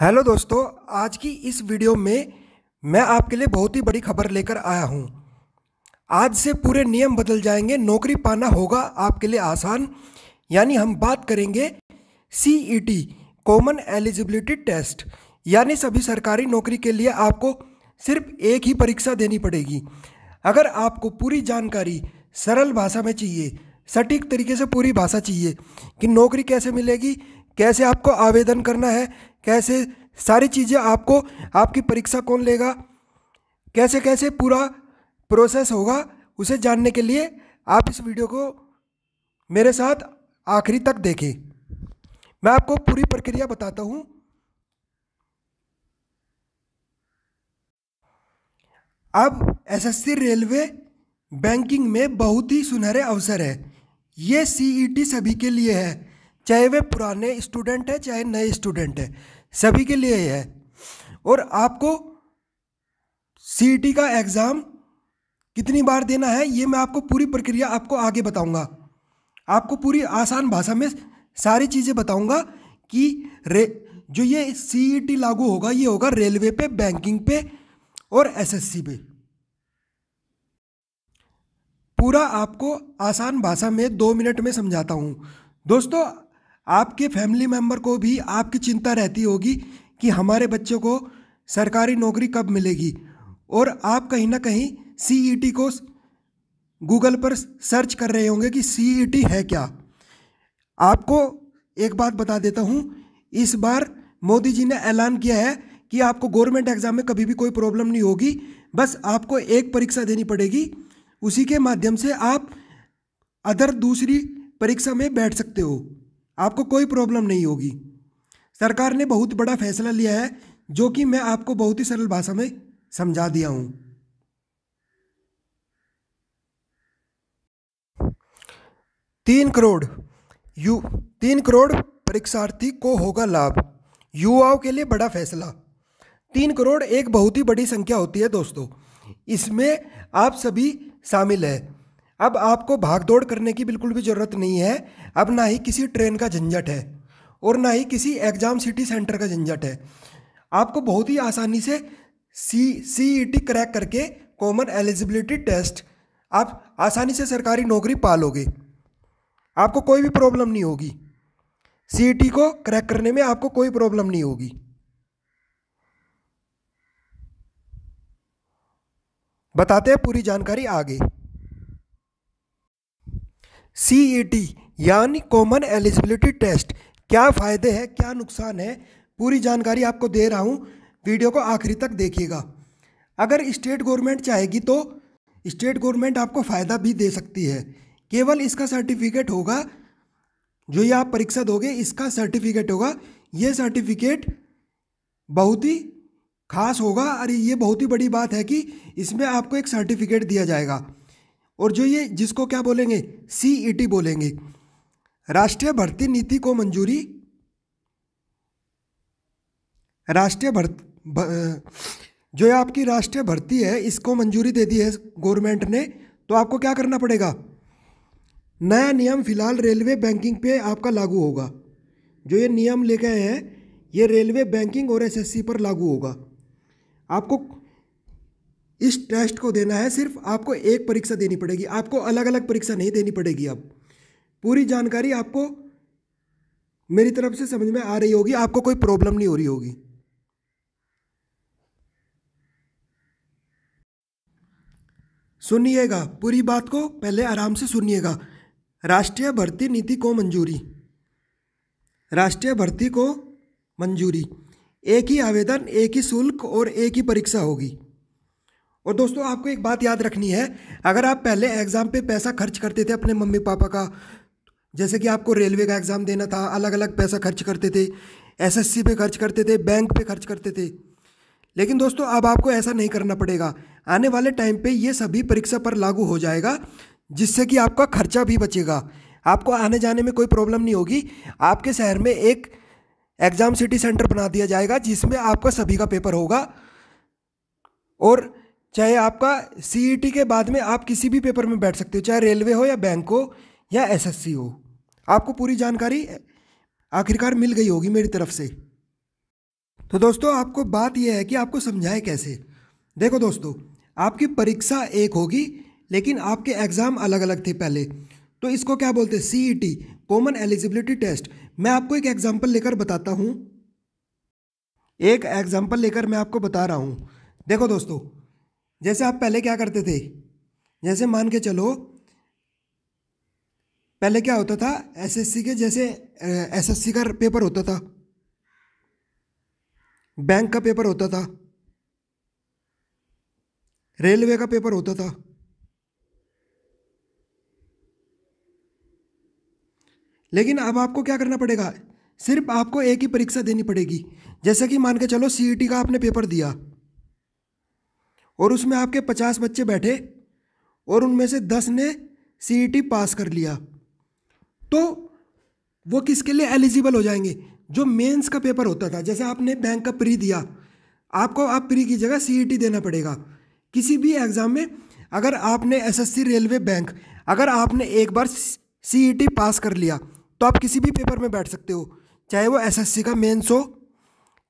hello दोस्तों आज की इस वीडियो में मैं आपके लिए बहुत ही बड़ी खबर लेकर आया हूं आज से पूरे नियम बदल जाएंगे नौकरी पाना होगा आपके लिए आसान यानी हम बात करेंगे सीईटी कॉमन एलिजिबिलिटी टेस्ट यानी सभी सरकारी नौकरी के लिए आपको सिर्फ एक ही परीक्षा देनी पड़ेगी अगर आपको पूरी जानकारी सरल भाषा में चाहिए सटीक तरीके से पूरी भाषा चाहिए कि नौकरी कैसे मिलेगी कैसे आपको आवेदन करना है कैसे सारी चीज़ें आपको आपकी परीक्षा कौन लेगा कैसे कैसे पूरा प्रोसेस होगा उसे जानने के लिए आप इस वीडियो को मेरे साथ आखिरी तक देखें मैं आपको पूरी प्रक्रिया बताता हूँ अब एसएससी रेलवे बैंकिंग में बहुत ही सुनहरे अवसर है ये सीईटी e सभी के लिए है चाहे वे पुराने स्टूडेंट हैं चाहे नए स्टूडेंट हैं सभी के लिए है और आपको सी e का एग्ज़ाम कितनी बार देना है ये मैं आपको पूरी प्रक्रिया आपको आगे बताऊंगा आपको पूरी आसान भाषा में सारी चीज़ें बताऊंगा कि रे जो ये सी e लागू होगा ये होगा रेलवे पे बैंकिंग पे और एसएससी पे पूरा आपको आसान भाषा में दो मिनट में समझाता हूँ दोस्तों आपके फैमिली मेम्बर को भी आपकी चिंता रहती होगी कि हमारे बच्चों को सरकारी नौकरी कब मिलेगी और आप कहीं ना कहीं सी e को गूगल पर सर्च कर रहे होंगे कि सी e है क्या आपको एक बात बता देता हूँ इस बार मोदी जी ने ऐलान किया है कि आपको गवर्नमेंट एग्ज़ाम में कभी भी कोई प्रॉब्लम नहीं होगी बस आपको एक परीक्षा देनी पड़ेगी उसी के माध्यम से आप अदर दूसरी परीक्षा में बैठ सकते हो आपको कोई प्रॉब्लम नहीं होगी सरकार ने बहुत बड़ा फैसला लिया है जो कि मैं आपको बहुत ही सरल भाषा में समझा दिया हूँ तीन करोड़ यू तीन करोड़ परीक्षार्थी को होगा लाभ युवाओं के लिए बड़ा फैसला तीन करोड़ एक बहुत ही बड़ी संख्या होती है दोस्तों इसमें आप सभी शामिल है अब आपको भागदौड़ करने की बिल्कुल भी ज़रूरत नहीं है अब ना ही किसी ट्रेन का झंझट है और ना ही किसी एग्ज़ाम सिटी सेंटर का झंझट है आपको बहुत ही आसानी से C C E T crack करके कॉमन एलिजिबिलिटी टेस्ट आप आसानी से सरकारी नौकरी पा लोगे आपको कोई भी प्रॉब्लम नहीं होगी सी ई टी को क्रैक करने में आपको कोई प्रॉब्लम नहीं होगी बताते हैं पूरी जानकारी आगे सी टी e यानी कॉमन एलिजिबिलिटी टेस्ट क्या फ़ायदे हैं क्या नुकसान है पूरी जानकारी आपको दे रहा हूँ वीडियो को आखिरी तक देखिएगा अगर स्टेट गवर्नमेंट चाहेगी तो स्टेट गवर्नमेंट आपको फ़ायदा भी दे सकती है केवल इसका सर्टिफिकेट होगा जो ये आप परीक्षा दोगे इसका सर्टिफिकेट होगा ये सर्टिफिकेट बहुत ही खास होगा और ये बहुत ही बड़ी बात है कि इसमें आपको एक सर्टिफिकेट दिया जाएगा और जो ये जिसको क्या बोलेंगे सीईटी e बोलेंगे राष्ट्रीय भर्ती नीति को मंजूरी राष्ट्रीय भर्त जो ये आपकी राष्ट्रीय भर्ती है इसको मंजूरी दे दी है गवर्नमेंट ने तो आपको क्या करना पड़ेगा नया नियम फिलहाल रेलवे बैंकिंग पे आपका लागू होगा जो ये नियम लेके आए हैं ये रेलवे बैंकिंग और एसएससी पर लागू होगा आपको इस टेस्ट को देना है सिर्फ आपको एक परीक्षा देनी पड़ेगी आपको अलग अलग परीक्षा नहीं देनी पड़ेगी अब पूरी जानकारी आपको मेरी तरफ से समझ में आ रही होगी आपको कोई प्रॉब्लम नहीं हो रही होगी सुनिएगा पूरी बात को पहले आराम से सुनिएगा राष्ट्रीय भर्ती नीति को मंजूरी राष्ट्रीय भर्ती को मंजूरी एक ही आवेदन एक ही शुल्क और एक ही परीक्षा होगी और दोस्तों आपको एक बात याद रखनी है अगर आप पहले एग्ज़ाम पे पैसा खर्च करते थे अपने मम्मी पापा का जैसे कि आपको रेलवे का एग्ज़ाम देना था अलग अलग पैसा खर्च करते थे एसएससी पे खर्च करते थे बैंक पे खर्च करते थे लेकिन दोस्तों अब आपको ऐसा नहीं करना पड़ेगा आने वाले टाइम पे ये सभी परीक्षा पर लागू हो जाएगा जिससे कि आपका खर्चा भी बचेगा आपको आने जाने में कोई प्रॉब्लम नहीं होगी आपके शहर में एक एग्ज़ाम सिटी सेंटर बना दिया जाएगा जिसमें आपका सभी का पेपर होगा और चाहे आपका सीईटी e के बाद में आप किसी भी पेपर में बैठ सकते हो चाहे रेलवे हो या बैंक हो या एसएससी हो आपको पूरी जानकारी आखिरकार मिल गई होगी मेरी तरफ से तो दोस्तों आपको बात यह है कि आपको समझाए कैसे देखो दोस्तों आपकी परीक्षा एक होगी लेकिन आपके एग्ज़ाम अलग अलग थे पहले तो इसको क्या बोलते हैं टी कॉमन एलिजिबिलिटी टेस्ट मैं आपको एक एग्जाम्पल लेकर बताता हूँ एक एग्जाम्पल लेकर मैं आपको बता रहा हूँ देखो दोस्तों जैसे आप पहले क्या करते थे जैसे मान के चलो पहले क्या होता था एसएससी के जैसे एसएससी का पेपर होता था बैंक का पेपर होता था रेलवे का पेपर होता था लेकिन अब आपको क्या करना पड़ेगा सिर्फ आपको एक ही परीक्षा देनी पड़ेगी जैसे कि मान के चलो सीईटी e का आपने पेपर दिया और उसमें आपके पचास बच्चे बैठे और उनमें से दस ने सी e पास कर लिया तो वो किसके लिए एलिजिबल हो जाएंगे जो मेंस का पेपर होता था जैसे आपने बैंक का प्री दिया आपको आप प्री की जगह सी e देना पड़ेगा किसी भी एग्ज़ाम में अगर आपने एसएससी रेलवे बैंक अगर आपने एक बार सी पास e कर लिया तो आप किसी भी पेपर में बैठ सकते हो चाहे वो एसएससी का मेंस हो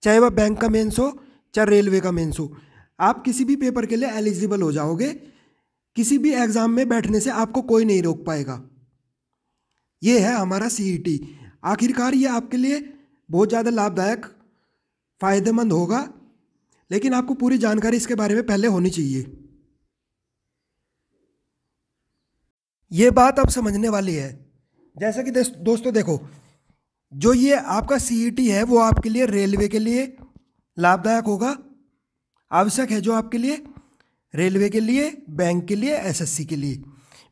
चाहे वह बैंक का मेंस हो चाहे रेलवे का मेंस हो आप किसी भी पेपर के लिए एलिजिबल हो जाओगे किसी भी एग्ज़ाम में बैठने से आपको कोई नहीं रोक पाएगा ये है हमारा सी e आखिरकार ये आपके लिए बहुत ज़्यादा लाभदायक फ़ायदेमंद होगा लेकिन आपको पूरी जानकारी इसके बारे में पहले होनी चाहिए ये बात आप समझने वाली है जैसा कि दोस्तों देखो जो ये आपका सी e है वो आपके लिए रेलवे के लिए लाभदायक होगा आवश्यक है जो आपके लिए रेलवे के लिए बैंक के लिए एसएससी के लिए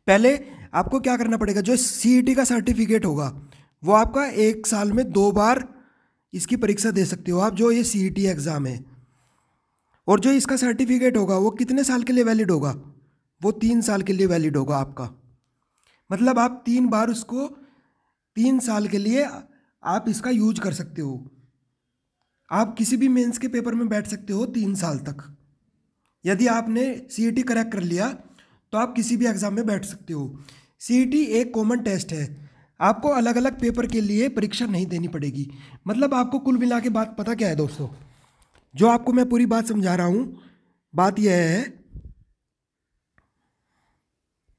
पहले आपको क्या करना पड़ेगा जो सी e का सर्टिफिकेट होगा वो आपका एक साल में दो बार इसकी परीक्षा दे सकते हो आप जो ये सीईटी एग्ज़ाम e है और जो इसका सर्टिफिकेट होगा वो कितने साल के लिए वैलिड होगा वो तीन साल के लिए वैलिड होगा आपका मतलब आप तीन बार उसको तीन साल के लिए आप इसका यूज कर सकते हो आप किसी भी मेंस के पेपर में बैठ सकते हो तीन साल तक यदि आपने सी करेक्ट e कर लिया तो आप किसी भी एग्ज़ाम में बैठ सकते हो सी e एक कॉमन टेस्ट है आपको अलग अलग पेपर के लिए परीक्षा नहीं देनी पड़ेगी मतलब आपको कुल मिला के बात पता क्या है दोस्तों जो आपको मैं पूरी बात समझा रहा हूँ बात यह है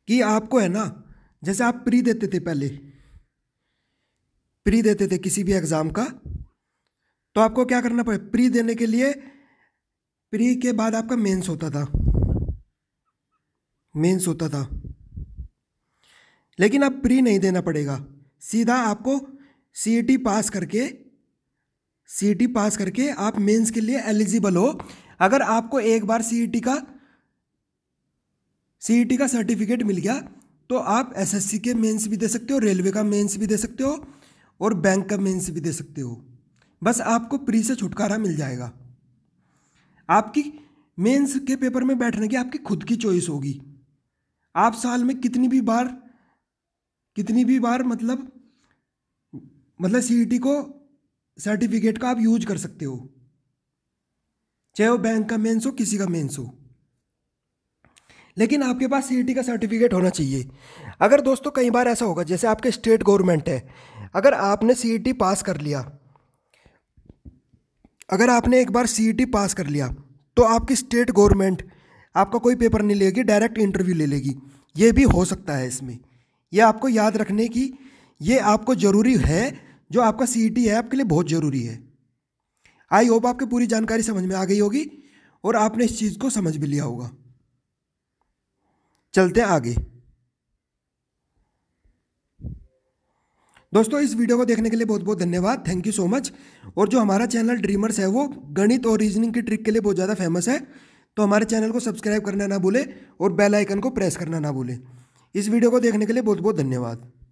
कि आपको है ना जैसे आप प्री देते थे पहले प्री देते थे किसी भी एग्ज़ाम का तो आपको क्या करना पड़े प्री देने के लिए प्री के बाद आपका मेंस होता था मेंस होता था लेकिन अब प्री नहीं देना पड़ेगा सीधा आपको सी पास e करके सी पास e करके आप मेंस के लिए एलिजिबल हो अगर आपको एक बार सी e का सी का सर्टिफिकेट मिल गया तो आप एसएससी के मेंस भी दे सकते हो रेलवे का मेंस भी दे सकते हो और बैंक का मेंस भी दे सकते हो बस आपको प्री से छुटकारा मिल जाएगा आपकी मेंस के पेपर में बैठने की आपकी खुद की चॉइस होगी आप साल में कितनी भी बार कितनी भी बार मतलब मतलब सीईटी e को सर्टिफिकेट का आप यूज कर सकते हो चाहे वो बैंक का मेंस हो किसी का मेंस हो लेकिन आपके पास सीईटी e का सर्टिफिकेट होना चाहिए अगर दोस्तों कई बार ऐसा होगा जैसे आपके स्टेट गवर्नमेंट है अगर आपने सीईटी पास e कर लिया अगर आपने एक बार सी e पास कर लिया तो आपकी स्टेट गवर्नमेंट आपका कोई पेपर नहीं लेगी डायरेक्ट इंटरव्यू ले लेगी ये भी हो सकता है इसमें यह आपको याद रखने की ये आपको ज़रूरी है जो आपका सी e है आपके लिए बहुत ज़रूरी है आई होप आपकी पूरी जानकारी समझ में आ गई होगी और आपने इस चीज़ को समझ भी लिया होगा चलते हैं आगे दोस्तों इस वीडियो को देखने के लिए बहुत बहुत धन्यवाद थैंक यू सो मच और जो हमारा चैनल ड्रीमर्स है वो गणित और रीजनिंग की ट्रिक के लिए बहुत ज़्यादा फेमस है तो हमारे चैनल को सब्सक्राइब करना ना भूलें और बेल आइकन को प्रेस करना ना भूलें इस वीडियो को देखने के लिए बहुत बहुत धन्यवाद